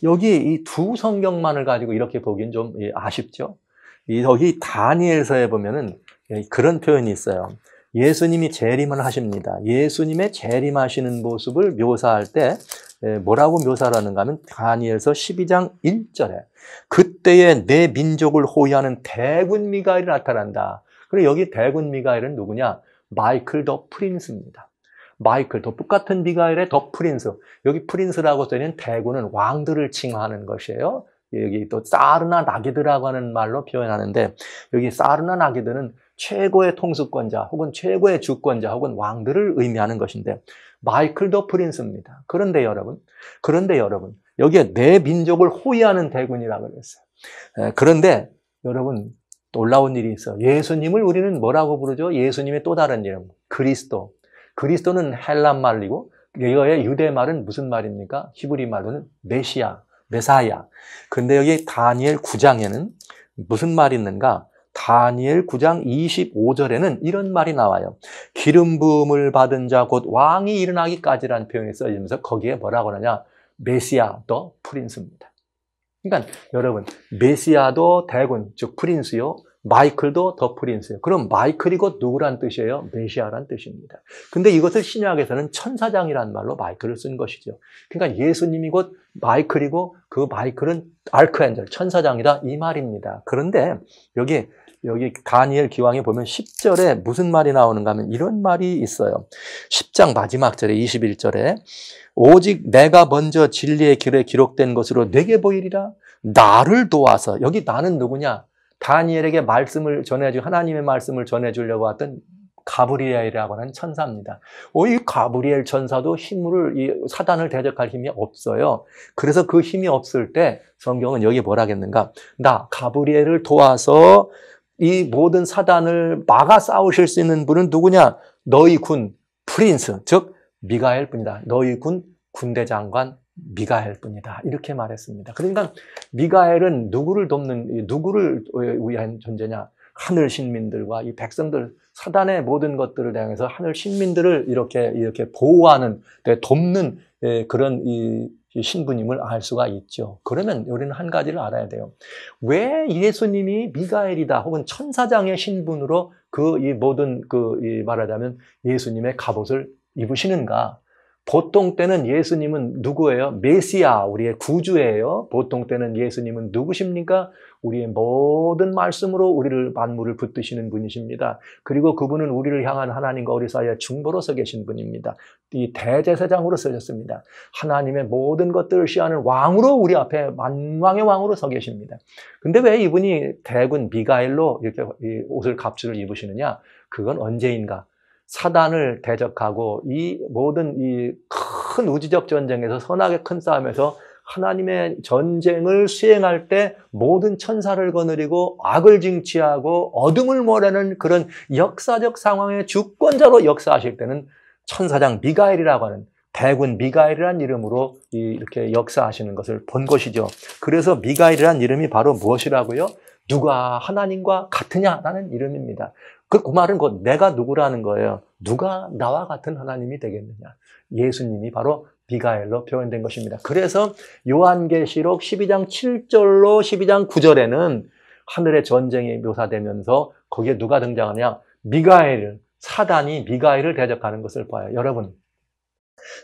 여기 이 두 성경만을 가지고 이렇게 보기엔좀 예, 아쉽죠? 여기 다니엘서에 보면은 예, 그런 표현이 있어요. 예수님이 재림을 하십니다. 예수님의 재림하시는 모습을 묘사할 때 예, 뭐라고 묘사하는가 하면 다니엘서 12장 1절에 그때에 내 민족을 호위하는 대군 미가엘이 나타난다. 그리고 여기 대군 미가엘은 누구냐? 마이클 더 프린스입니다. 마이클 더 똑같은 비가일의 더 프린스 여기 프린스라고 되는 대구는 왕들을 칭하는 것이에요. 여기 또 사르나 나기드라고 하는 말로 표현하는데 여기 사르나 나기드는 최고의 통수권자 혹은 최고의 주권자 혹은 왕들을 의미하는 것인데 마이클 더 프린스입니다. 그런데 여러분, 그런데 여러분 여기에 내 민족을 호위하는 대군이라고 그랬어요. 그런데 여러분 놀라운 일이 있어. 예수님을 우리는 뭐라고 부르죠? 예수님의 또 다른 이름. 그리스도. 그리스도는 헬란 말이고 이거의 유대 말은 무슨 말입니까? 히브리 말로는 메시아, 메사야. 근데 여기 다니엘 9장에는 무슨 말이 있는가? 다니엘 9장 25절에는 이런 말이 나와요. 기름 부음을 받은 자 곧 왕이 일어나기까지라는 표현이 써지면서 거기에 뭐라고 하냐? 메시아 더 프린스입니다. 그러니까 여러분 메시아도 대군 즉 프린스요 마이클도 더프린스요 그럼 마이클이고 누구란 뜻이에요? 메시아란 뜻입니다. 근데 이것을 신약에서는 천사장이란 말로 마이클을 쓴 것이죠. 그러니까 예수님이 곧 마이클이고 그 마이클은 알크엔젤, 천사장이다 이 말입니다. 그런데 여기 여기 다니엘 기왕에 보면 10절에 무슨 말이 나오는가 하면 이런 말이 있어요. 10장 마지막 절에 21절에 오직 내가 먼저 진리의 길에 기록된 것으로 내게 보이리라 나를 도와서 여기 나는 누구냐? 다니엘에게 말씀을 전해주 하나님의 말씀을 전해주려고 왔던 가브리엘이라고 하는 천사입니다. 오, 이 가브리엘 천사도 힘을, 이 사단을 대적할 힘이 없어요. 그래서 그 힘이 없을 때 성경은 여기 뭐라 겠는가? 나, 가브리엘을 도와서 이 모든 사단을 막아 싸우실 수 있는 분은 누구냐? 너희 군 프린스, 즉 미가엘 뿐이다. 너희 군 군대 장관 미가엘 뿐이다. 이렇게 말했습니다. 그러니까 미가엘은 누구를 돕는 누구를 위한 존재냐? 하늘 신민들과 이 백성들 사단의 모든 것들을 대항해서 하늘 신민들을 이렇게 이렇게 보호하는 네, 돕는 예, 그런 이 신부님을 알 수가 있죠. 그러면 우리는 한 가지를 알아야 돼요. 왜 예수님이 미가엘이다 혹은 천사장의 신분으로 그 모든 그 말하자면 예수님의 갑옷을 입으시는가? 보통 때는 예수님은 누구예요? 메시아, 우리의 구주예요. 보통 때는 예수님은 누구십니까? 우리의 모든 말씀으로 우리를 만물을 붙드시는 분이십니다. 그리고 그분은 우리를 향한 하나님과 우리 사이에 중보로서 계신 분입니다. 이 대제사장으로 서셨습니다. 하나님의 모든 것들을 시하는 왕으로 우리 앞에 만왕의 왕으로 서 계십니다. 근데 왜 이분이 대군 미가엘로 이렇게 옷을 갑주를 입으시느냐? 그건 언제인가? 사단을 대적하고 이 모든 이 큰 우주적 전쟁에서 선악의 큰 싸움에서 하나님의 전쟁을 수행할 때 모든 천사를 거느리고 악을 징치하고 어둠을 몰아내는 그런 역사적 상황의 주권자로 역사하실 때는 천사장 미가엘이라고 하는 대군 미가엘이라는 이름으로 이렇게 역사하시는 것을 본 것이죠. 그래서 미가엘이라는 이름이 바로 무엇이라고요? 누가 하나님과 같으냐라는 이름입니다. 그, 그 말은 곧 내가 누구라는 거예요. 누가 나와 같은 하나님이 되겠느냐. 예수님이 바로 비가엘로 표현된 것입니다. 그래서 요한계시록 12장 7절로 12장 9절에는 하늘의 전쟁이 묘사되면서 거기에 누가 등장하냐? 미가엘, 사단이 미가엘을 대적하는 것을 봐요. 여러분,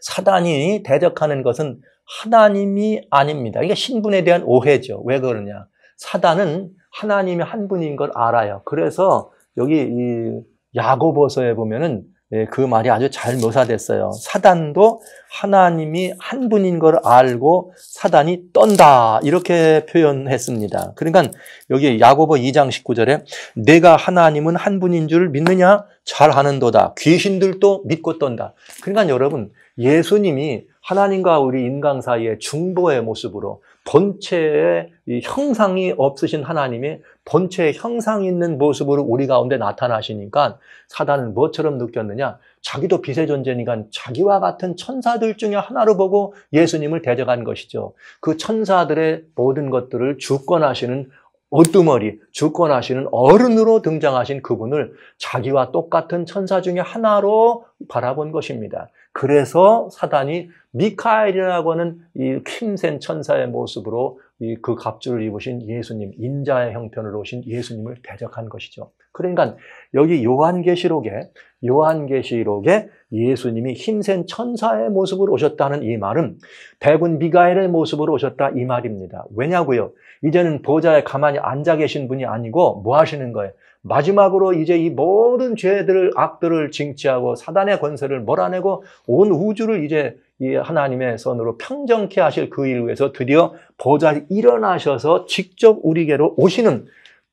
사단이 대적하는 것은 하나님이 아닙니다. 이게 신분에 대한 오해죠. 왜 그러냐? 사단은 하나님이 한 분인 걸 알아요. 그래서 여기 이 야고보서에 보면은 예, 그 말이 아주 잘 묘사됐어요. 사단도 하나님이 한 분인 걸 알고 사단이 떤다 이렇게 표현했습니다. 그러니까 여기 야고보 2장 19절에 내가 하나님은 한 분인 줄 믿느냐 잘 하는도다. 귀신들도 믿고 떤다. 그러니까 여러분 예수님이 하나님과 우리 인간 사이의 중보의 모습으로 본체의 형상이 없으신 하나님이 본체의 형상 있는 모습으로 우리 가운데 나타나시니까 사단은 뭐처럼 느꼈느냐? 자기도 빛의 존재니까 자기와 같은 천사들 중에 하나로 보고 예수님을 대적한 것이죠. 그 천사들의 모든 것들을 주권하시는 어두머리 주권하시는 어른으로 등장하신 그분을 자기와 똑같은 천사 중의 하나로 바라본 것입니다. 그래서 사단이 미카엘이라고 하는 이 킴센 천사의 모습으로 그 갑주를 입으신 예수님, 인자의 형편으로 오신 예수님을 대적한 것이죠. 그러니까 여기 요한계시록에 요한계시록에 예수님이 힘센 천사의 모습으로 오셨다는 이 말은 대군 미가엘의 모습으로 오셨다 이 말입니다. 왜냐고요? 이제는 보좌에 가만히 앉아 계신 분이 아니고 뭐 하시는 거예요? 마지막으로 이제 이 모든 죄들을 악들을 징치하고 사단의 권세를 몰아내고 온 우주를 이제 이 하나님의 손으로 평정케 하실 그 일 위해서 드디어 보좌에 일어나셔서 직접 우리에게로 오시는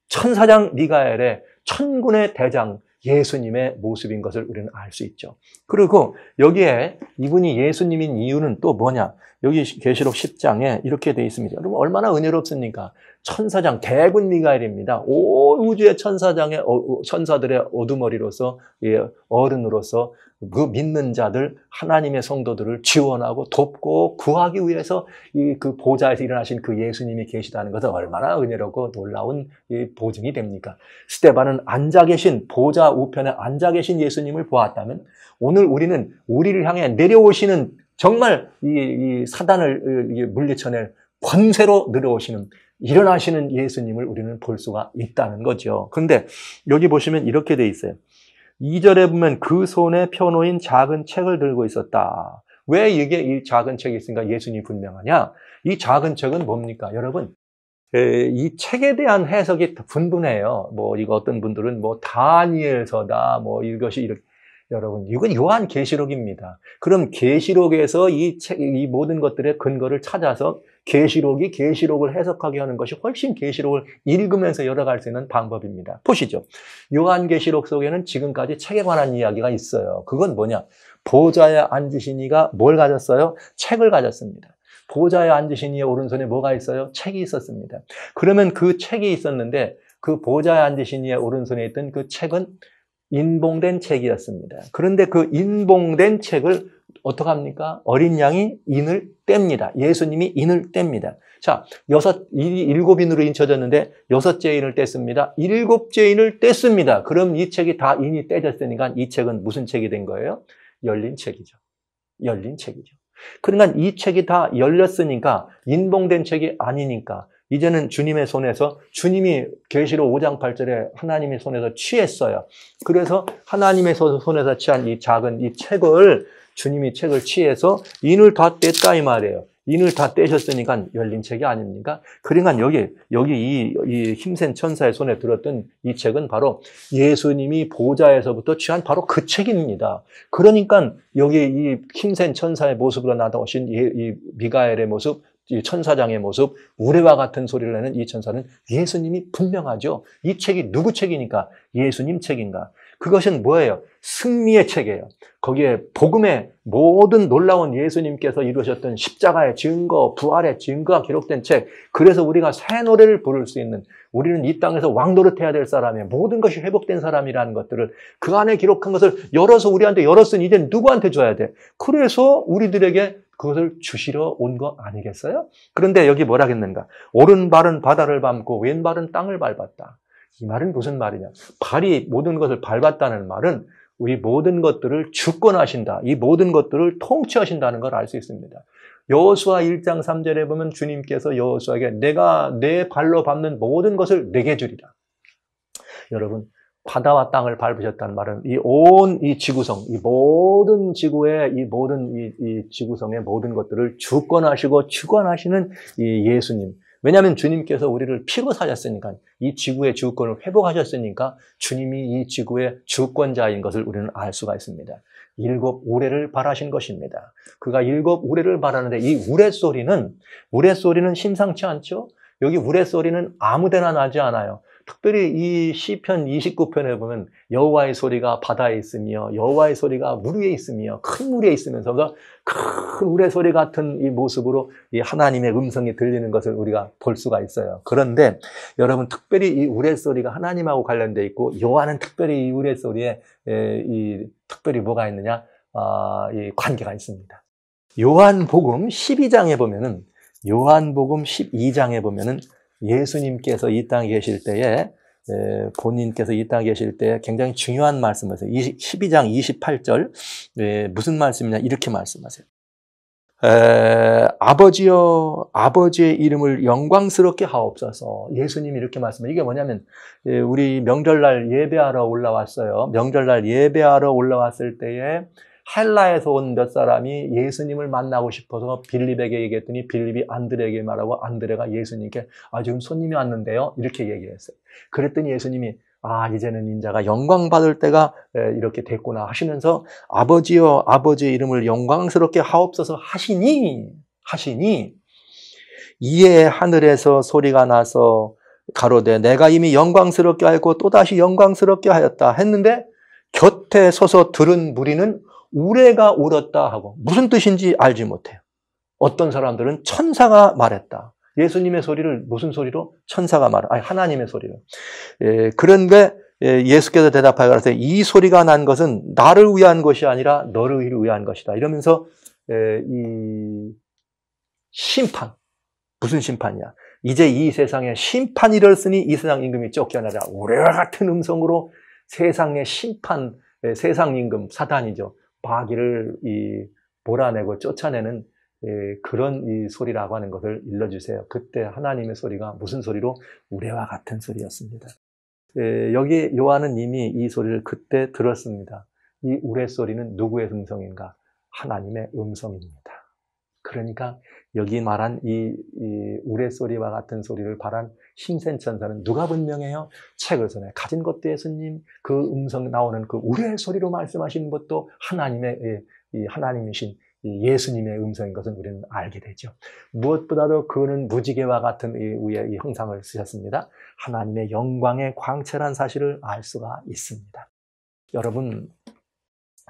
천사장 미가엘의 천군의 대장 예수님의 모습인 것을 우리는 알 수 있죠. 그리고 여기에 이분이 예수님인 이유는 또 뭐냐? 여기 계시록 10장에 이렇게 되어 있습니다. 여러분 얼마나 은혜롭습니까? 천사장 대군 미가엘입니다. 온 우주의 천사장의 어, 천사들의 어두머리로서 예, 어른으로서 그 믿는 자들, 하나님의 성도들을 지원하고 돕고 구하기 위해서 이 그 보좌에서 일어나신 그 예수님이 계시다는 것은 얼마나 은혜롭고 놀라운 보증이 됩니까? 스테반은 앉아 계신 보좌 우편에 앉아 계신 예수님을 보았다면 오늘 우리는 우리를 향해 내려오시는 정말 이, 이 사단을 물리쳐낼 권세로 내려오시는 일어나시는 예수님을 우리는 볼 수가 있다는 거죠. 근데 여기 보시면 이렇게 돼 있어요. 2절에 보면 그 손에 펴놓인 작은 책을 들고 있었다. 왜 이게 이 작은 책이 있으니까 예수님이 분명하냐? 이 작은 책은 뭡니까? 여러분, 이 책에 대한 해석이 분분해요. 뭐, 이거 어떤 분들은 뭐, 다니엘서다, 뭐, 이것이 이렇게. 여러분, 이건 요한 계시록입니다. 그럼 계시록에서 이, 책, 이 모든 것들의 근거를 찾아서 계시록이 계시록을 해석하게 하는 것이 훨씬 계시록을 읽으면서 열어갈 수 있는 방법입니다. 보시죠. 요한 계시록 속에는 지금까지 책에 관한 이야기가 있어요. 그건 뭐냐? 보좌에 앉으신 이가 뭘 가졌어요? 책을 가졌습니다. 보좌에 앉으신 이의 오른손에 뭐가 있어요? 책이 있었습니다. 그러면 그 책이 있었는데 그 보좌에 앉으신 이의 오른손에 있던 그 책은 인봉된 책이었습니다. 그런데 그 인봉된 책을 어떻게 합니까? 어린 양이 인을 뗍니다. 예수님이 인을 뗍니다. 자, 여섯, 일곱 인으로 인 쳐졌는데 여섯째 인을 뗐습니다. 일곱째 인을 뗐습니다. 그럼 이 책이 다 인이 떼졌으니까 이 책은 무슨 책이 된 거예요? 열린 책이죠. 열린 책이죠. 그러니까 이 책이 다 열렸으니까 인봉된 책이 아니니까 이제는 주님의 손에서 주님이 계시로 5장 8절에 하나님의 손에서 취했어요. 그래서 하나님의 손에서 취한 이 작은 이 책을 주님이 책을 취해서 인을 다 뗐다 이 말이에요. 인을 다 떼셨으니까 열린 책이 아닙니까? 그러니까 여기 여기 이, 이 힘센 천사의 손에 들었던 이 책은 바로 예수님이 보좌에서부터 취한 바로 그 책입니다. 그러니까 여기 이 힘센 천사의 모습으로 나타오신 이 미가엘의 모습, 이 천사장의 모습, 우레와 같은 소리를 내는 이 천사는 예수님이 분명하죠. 이 책이 누구 책이니까? 예수님 책인가? 그것은 뭐예요? 승리의 책이에요. 거기에 복음의 모든 놀라운 예수님께서 이루셨던 십자가의 증거, 부활의 증거가 기록된 책. 그래서 우리가 새 노래를 부를 수 있는 우리는 이 땅에서 왕노릇 해야 될 사람이에요. 모든 것이 회복된 사람이라는 것들을 그 안에 기록한 것을 열어서 우리한테 열었으니 이제 누구한테 줘야 돼? 그래서 우리들에게 그것을 주시러 온 거 아니겠어요? 그런데 여기 뭐라겠는가? 오른발은 바다를 밟고 왼발은 땅을 밟았다. 이 말은 무슨 말이냐? 발이 모든 것을 밟았다는 말은 우리 모든 것들을 주권하신다. 이 모든 것들을 통치하신다는 걸 알 수 있습니다. 여호수아 1장 3절에 보면 주님께서 여호수아에게 내가 내 발로 밟는 모든 것을 내게 주리라. 여러분 바다와 땅을 밟으셨다는 말은 이 온이 이 지구성, 이 모든 지구의 이 모든 이, 이 지구성의 모든 것들을 주권하시고 주관하시는 이 예수님, 왜냐하면 주님께서 우리를 피로 사셨으니까 이 지구의 주권을 회복하셨으니까 주님이 이 지구의 주권자인 것을 우리는 알 수가 있습니다. 일곱 우레를 바라신 것입니다. 그가 일곱 우레를 바라는데 이 우레 소리는 우레 소리는 심상치 않죠. 여기 우레 소리는 아무데나 나지 않아요. 특별히 이 시편 29편에 보면 여호와의 소리가 바다에 있으며 여호와의 소리가 물 위에 있으며 큰 물에 있으면서 큰 물의 소리 같은 이 모습으로 이 하나님의 음성이 들리는 것을 우리가 볼 수가 있어요. 그런데 여러분 특별히 이 우레 소리가 하나님하고 관련돼 있고 여호와는 특별히 이 우레 소리에 이 특별히 뭐가 있느냐? 아, 이 관계가 있습니다. 요한복음 12장에 보면은 요한복음 12장에 보면은 예수님께서 이 땅에 계실 때에 본인께서 이 땅에 계실 때 굉장히 중요한 말씀을 하세요. 12장 28절 무슨 말씀이냐 이렇게 말씀하세요. 에, 아버지여 아버지의 이름을 영광스럽게 하옵소서 예수님이 이렇게 말씀해요 이게 뭐냐면 에, 우리 명절날 예배하러 올라왔어요 명절날 예배하러 올라왔을 때에 헬라에서 온 몇 사람이 예수님을 만나고 싶어서 빌립에게 얘기했더니 빌립이 안드레에게 말하고 안드레가 예수님께 아 지금 손님이 왔는데요 이렇게 얘기했어요. 그랬더니 예수님이 아 이제는 인자가 영광 받을 때가 이렇게 됐구나 하시면서 아버지여 아버지의 이름을 영광스럽게 하옵소서 하시니 하시니 이에 하늘에서 소리가 나서 가로되 내가 이미 영광스럽게 알고 또다시 영광스럽게 하였다 했는데 곁에 서서 들은 무리는 우레가 울었다 하고 무슨 뜻인지 알지 못해요. 어떤 사람들은 천사가 말했다. 예수님의 소리를 무슨 소리로? 천사가 말, 아니 하나님의 소리로. 예, 그런데 예, 예수께서 대답하여 가라사대 이 소리가 난 것은 나를 위한 것이 아니라 너를 위한 것이다. 이러면서 예, 이 심판 무슨 심판이야? 이제 이 세상에 심판이 일었으니 이 세상 임금이 쫓겨나라. 우레와 같은 음성으로 세상의 심판, 예, 세상 임금 사단이죠. 바귀를이 몰아내고 쫓아내는 예, 그런 이 소리라고 하는 것을 일러주세요. 그때 하나님의 소리가 무슨 소리로 우레와 같은 소리였습니다. 예, 여기 요한은 이미 이 소리를 그때 들었습니다. 이 우레 소리는 누구의 음성인가? 하나님의 음성입니다. 그러니까 여기 말한 이, 이 우레 소리와 같은 소리를 바란 신센천사는 누가 분명해요? 책을 전해 가진 것도 예수님, 그 음성 나오는 그 우레 소리로 말씀하시는 것도 하나님의 예, 하나님이신 예수님의 음성인 것은 우리는 알게 되죠. 무엇보다도 그는 무지개와 같은 위의 형상을 쓰셨습니다. 하나님의 영광의 광채란 사실을 알 수가 있습니다. 여러분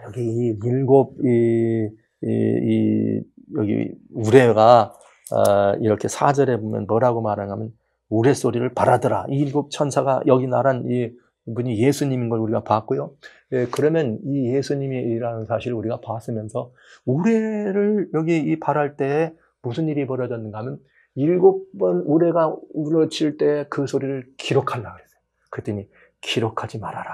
여기 이 일곱 이, 이, 이 여기 우레가 어, 이렇게 사절에 보면 뭐라고 말하냐면 우레소리를 바라더라. 이 일곱 천사가 여기 나란 이 분이 예수님인 걸 우리가 봤고요. 예, 그러면 이 예수님이라는 사실을 우리가 봤으면서 우레를 여기 이 바랄 때 무슨 일이 벌어졌는가 하면 일곱 번 우레가 우러칠때 그 소리를 기록하려고 그랬어요. 그랬더니 기록하지 말아라.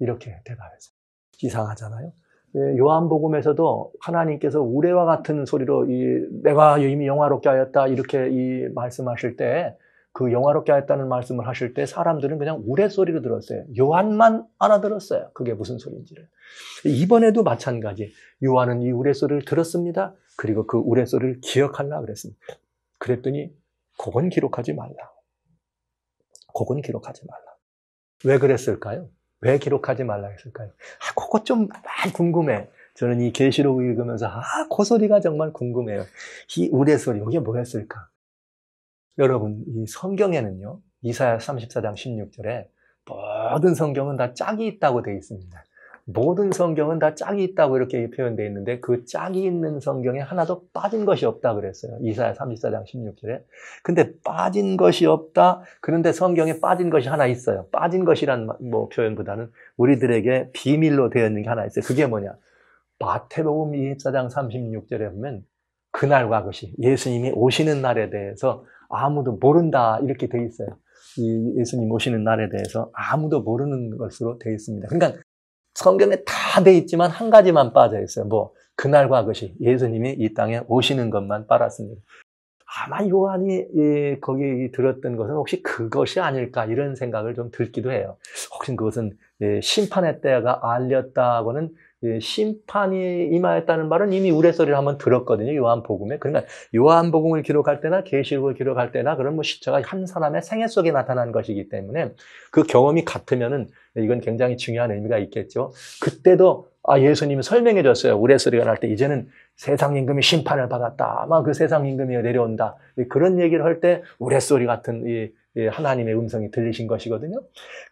이렇게 대답했어요. 이상하잖아요. 예, 요한복음에서도 하나님께서 우레와 같은 소리로 이, 내가 이미 영화롭게 하였다 이렇게 이 말씀하실 때그 영화롭게 하였다는 말씀을 하실 때 사람들은 그냥 우레소리로 들었어요. 요한만 알아들었어요. 그게 무슨 소리인지를. 이번에도 마찬가지. 요한은 이 우레소리를 들었습니다. 그리고 그 우레소리를 기억하려 그랬습니다. 그랬더니 그건 기록하지 말라. 그건 기록하지 말라. 왜 그랬을까요? 왜 기록하지 말라 했을까요? 아, 그거 좀 많이 아, 궁금해. 저는 이게시록을 읽으면서 아, 그 소리가 정말 궁금해요. 이 우레소리 이게 뭐였을까? 여러분, 이 성경에는요, 이사야 34장 16절에 모든 성경은 다 짝이 있다고 되어 있습니다. 모든 성경은 다 짝이 있다고 이렇게 표현되어 있는데 그 짝이 있는 성경에 하나도 빠진 것이 없다 그랬어요. 이사야 34장 16절에. 근데 빠진 것이 없다. 그런데 성경에 빠진 것이 하나 있어요. 빠진 것이란 뭐 표현보다는 우리들에게 비밀로 되어 있는 게 하나 있어요. 그게 뭐냐? 마태복음 24장 36절에 보면 그날과 그시 예수님이 오시는 날에 대해서 아무도 모른다 이렇게 돼 있어요. 이 예수님 오시는 날에 대해서 아무도 모르는 것으로 돼 있습니다. 그러니까 성경에 다 돼 있지만 한 가지만 빠져 있어요. 뭐 그날과 그시 예수님이 이 땅에 오시는 것만 빨았습니다. 아마 요한이 예, 거기 들었던 것은 혹시 그것이 아닐까 이런 생각을 좀 들기도 해요. 혹시 그것은 예, 심판의 때가 알렸다고는 그 심판이 임하였다는 말은 이미 우레소리를 한번 들었거든요. 요한복음에. 그러니까 요한복음을 기록할 때나 계시록을 기록할 때나 그런 뭐 시차가 한 사람의 생애 속에 나타난 것이기 때문에 그 경험이 같으면은 이건 굉장히 중요한 의미가 있겠죠. 그때도 아 예수님이 설명해 줬어요. 우레소리가 날 때 이제는 세상 임금이 심판을 받았다. 아마 그 세상 임금이 내려온다. 그런 얘기를 할 때 우레소리 같은 이 하나님의 음성이 들리신 것이거든요.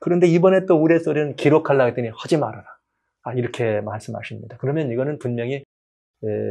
그런데 이번에 또 우레소리는 기록하려고 했더니 하지 말아라. 아, 이렇게 말씀하십니다. 그러면 이거는 분명히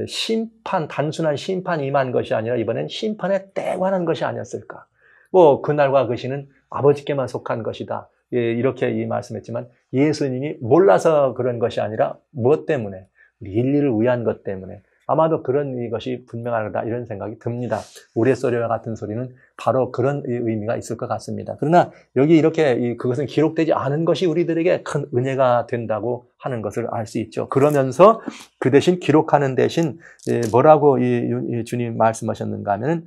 심판, 단순한 심판 임한 것이 아니라 이번엔 심판에 때관한 것이 아니었을까. 뭐, 그날과 그 시는 아버지께만 속한 것이다. 예, 이렇게 이 말씀했지만 예수님이 몰라서 그런 것이 아니라 무엇 때문에? 우리 인리를 위한 것 때문에. 아마도 그런 것이 분명하다. 이런 생각이 듭니다. 우리의 소리와 같은 소리는 바로 그런 의미가 있을 것 같습니다. 그러나 여기 이렇게 그것은 기록되지 않은 것이 우리들에게 큰 은혜가 된다고 하는 것을 알 수 있죠. 그러면서 그 대신 기록하는 대신 뭐라고 주님 말씀하셨는가 하면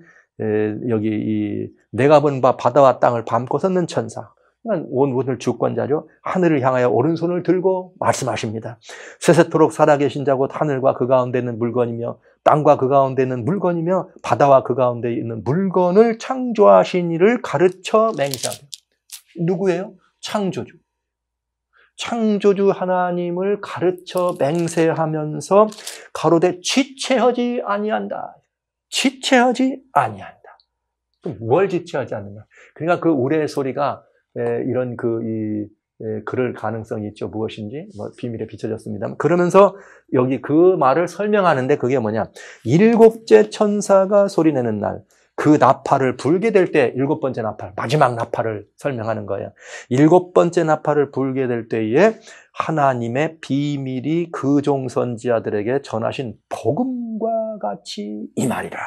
여기 내가 본바 바다와 땅을 밤고 섰는 천사 온 오늘 주권자죠. 하늘을 향하여 오른손을 들고 말씀하십니다. 세세토록 살아계신 자곧 하늘과 그 가운데 있는 물건이며 땅과 그 가운데 있는 물건이며 바다와 그 가운데 있는 물건을 창조하신 이를 가르쳐 맹세하되 누구예요? 창조주. 창조주 하나님을 가르쳐 맹세하면서 가로되 지체하지 아니한다. 지체하지 아니한다. 뭘 지체하지 않느냐? 그러니까 그 우레의 소리가 이런 그이 예, 그럴 가능성이 있죠. 무엇인지 뭐 비밀에 비춰졌습니다. 그러면서 여기 그 말을 설명하는데 그게 뭐냐? 일곱째 천사가 소리내는 날. 그 나팔을 불게 될 때 일곱 번째 나팔, 마지막 나팔을 설명하는 거예요. 일곱 번째 나팔을 불게 될 때에 하나님의 비밀이 그 종선지자들에게 전하신 복음과 같이 이 말이라,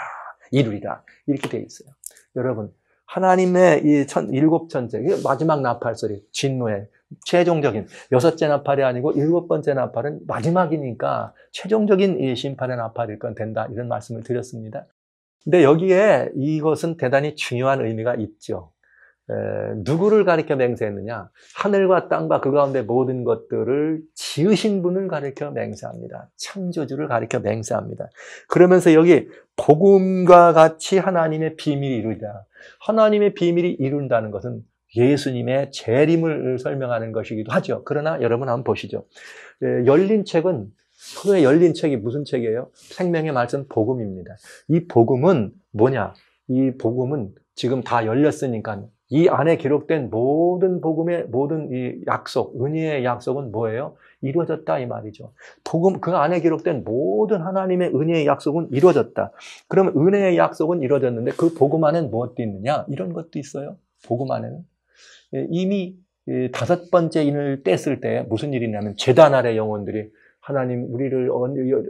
이루리라. 이렇게 되어 있어요. 여러분, 하나님의 이 천, 일곱 천재, 마지막 나팔 소리, 진노의 최종적인 여섯째 나팔이 아니고 일곱 번째 나팔은 마지막이니까 최종적인 이 심판의 나팔일 건 된다 이런 말씀을 드렸습니다. 근데 여기에 이것은 대단히 중요한 의미가 있죠. 에, 누구를 가리켜 맹세했느냐? 하늘과 땅과 그 가운데 모든 것들을 지으신 분을 가리켜 맹세합니다. 창조주를 가리켜 맹세합니다. 그러면서 여기 복음과 같이 하나님의 비밀이 이루자. 하나님의 비밀이 이룬다는 것은 예수님의 재림을 설명하는 것이기도 하죠. 그러나 여러분 한번 보시죠. 예, 열린 책은 그 열린 책이 무슨 책이에요? 생명의 말씀 복음입니다. 이 복음은 뭐냐? 이 복음은 지금 다 열렸으니까 이 안에 기록된 모든 복음의 모든 이 약속, 은혜의 약속은 뭐예요? 이루어졌다 이 말이죠. 복음 그 안에 기록된 모든 하나님의 은혜의 약속은 이루어졌다. 그러면 은혜의 약속은 이루어졌는데 그 복음 안에는 무엇도 있느냐? 이런 것도 있어요. 복음 안에는 예, 이미 예, 다섯 번째 인을 뗐을 때 무슨 일이 냐면 재단 아래 영혼들이 하나님 우리를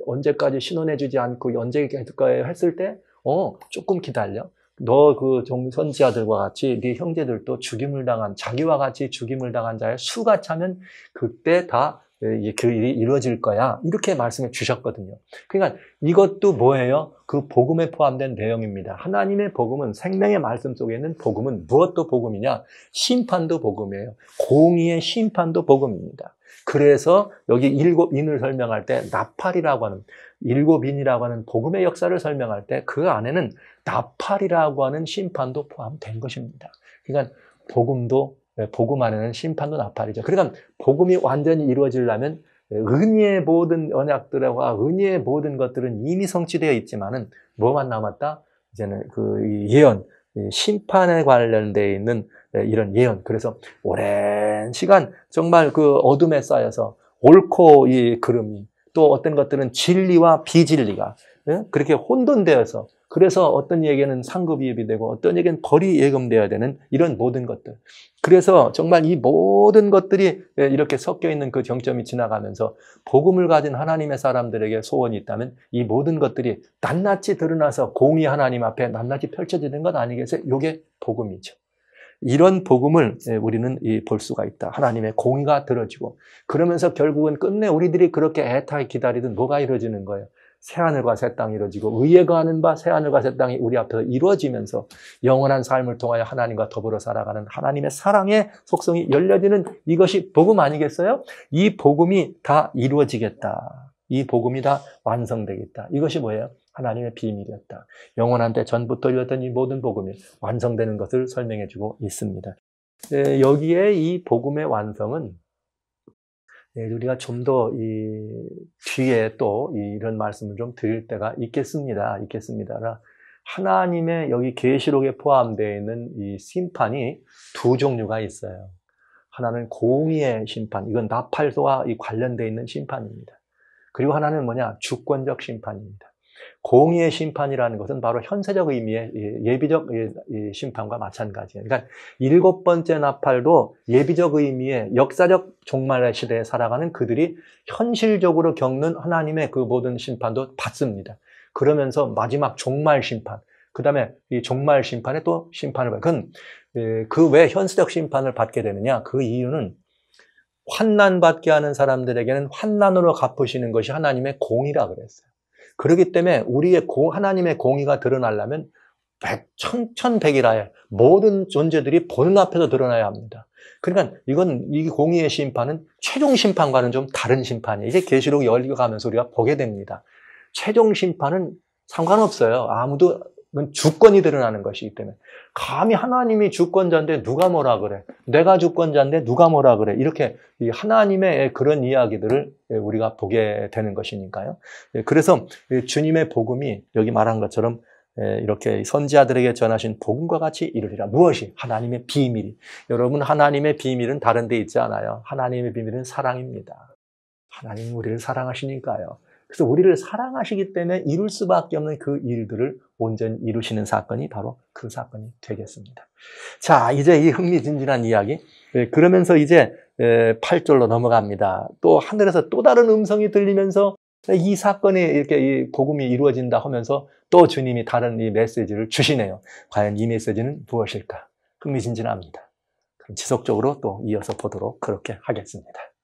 언제까지 신원해주지 않고 언제까지 했을 때 어, 조금 기다려. 너 그종 선지자들과 같이 네 형제들도 죽임을 당한 자기와 같이 죽임을 당한 자의 수가 차면 그때 다 예, 이제 그 일이 이루어질 거야. 이렇게 말씀해 주셨거든요. 그러니까 이것도 뭐예요? 그 복음에 포함된 내용입니다. 하나님의 복음은 생명의 말씀 속에 있는 복음은 무엇도 복음이냐? 심판도 복음이에요. 공의의 심판도 복음입니다. 그래서 여기 일곱 인을 설명할 때 나팔이라고 하는 일곱 인이라고 하는 복음의 역사를 설명할 때 그 안에는 나팔이라고 하는 심판도 포함된 것입니다. 그러니까 복음도 예, 복음 안에는 심판도 나팔이죠. 그러니까 복음이 완전히 이루어지려면 은혜의 모든 언약들과 은혜의 모든 것들은 이미 성취되어 있지만은 뭐만 남았다? 이제는 그 예언, 심판에 관련되어 있는 예, 이런 예언. 그래서 오랜 시간 정말 그 어둠에 쌓여서 옳고 이 그름이 또 어떤 것들은 진리와 비진리가 예, 그렇게 혼돈되어서 그래서 어떤 얘기는 상급 이입이 되고 어떤 얘기는 벌이 예금돼야 되는 이런 모든 것들. 그래서 정말 이 모든 것들이 예, 이렇게 섞여 있는 그 정점이 지나가면서 복음을 가진 하나님의 사람들에게 소원이 있다면 이 모든 것들이 낱낱이 드러나서 공이 하나님 앞에 낱낱이 펼쳐지는 것 아니겠어요? 이게 복음이죠. 이런 복음을 예, 우리는 볼 수가 있다. 하나님의 공의가 들어지고 그러면서 결국은 끝내 우리들이 그렇게 애타게 기다리던 뭐가 이루어지는 거예요? 새하늘과 새 땅이 이루어지고 의예가 하는 바 새하늘과 새 땅이 우리 앞에서 이루어지면서 영원한 삶을 통하여 하나님과 더불어 살아가는 하나님의 사랑의 속성이 열려지는 이것이 복음 아니겠어요? 이 복음이 다 이루어지겠다. 이 복음이 다 완성되겠다. 이것이 뭐예요? 하나님의 비밀이었다. 영원한 때 전부터 이루었던 이 모든 복음이 완성되는 것을 설명해주고 있습니다. 네, 여기에 이 복음의 완성은 예, 우리가 좀 더 이 뒤에 또 이런 말씀을 좀 드릴 때가 있겠습니다. 있겠습니다. 하나님의 여기 계시록에 포함되어 있는 이 심판이 두 종류가 있어요. 하나는 공의의 심판, 이건 나팔소와 관련되어 있는 심판입니다. 그리고 하나는 뭐냐? 주권적 심판입니다. 공의의 심판이라는 것은 바로 현세적 의미의 예, 예비적 예, 예, 심판과 마찬가지예요. 그러니까 일곱 번째 나팔도 예비적 의미의 역사적 종말의 시대에 살아가는 그들이 현실적으로 겪는 하나님의 그 모든 심판도 받습니다. 그러면서 마지막 종말 심판, 그 다음에 이 종말 심판에 또 심판을 받은 그왜 그 현세적 심판을 받게 되느냐? 그 이유는 환난 받게 하는 사람들에게는 환난으로 갚으시는 것이 하나님의 공이라 그랬어요. 그렇기 때문에 우리의 고, 하나님의 공의가 드러나려면 백, 천천백이라 해. 모든 존재들이 본는 앞에서 드러나야 합니다. 그러니까 이건 이 공의의 심판은 최종 심판과는 좀 다른 심판이에요. 이제 계시록 열리고 가면서 우리가 보게 됩니다. 최종 심판은 상관없어요. 아무도 이건 주권이 드러나는 것이기 때문에 감히 하나님이 주권자인데 누가 뭐라 그래? 내가 주권자인데 누가 뭐라 그래? 이렇게 하나님의 그런 이야기들을 우리가 보게 되는 것이니까요. 예, 그래서 주님의 복음이 여기 말한 것처럼 예, 이렇게 선지자들에게 전하신 복음과 같이 이르리라 무엇이? 하나님의 비밀이. 여러분 하나님의 비밀은 다른 데 있지 않아요. 하나님의 비밀은 사랑입니다. 하나님 은 우리를 사랑하시니까요. 그래서 우리를 사랑하시기 때문에 이룰 수밖에 없는 그 일들을 온전히 이루시는 사건이 바로 그 사건이 되겠습니다. 자, 이제 이 흥미진진한 이야기. 예, 그러면서 이제 8절로 넘어갑니다. 또 하늘에서 또 다른 음성이 들리면서 이 사건이 이렇게 복음이 이루어진다 하면서 또 주님이 다른 이 메시지를 주시네요. 과연 이 메시지는 무엇일까? 흥미진진합니다. 그럼 지속적으로 또 이어서 보도록 그렇게 하겠습니다.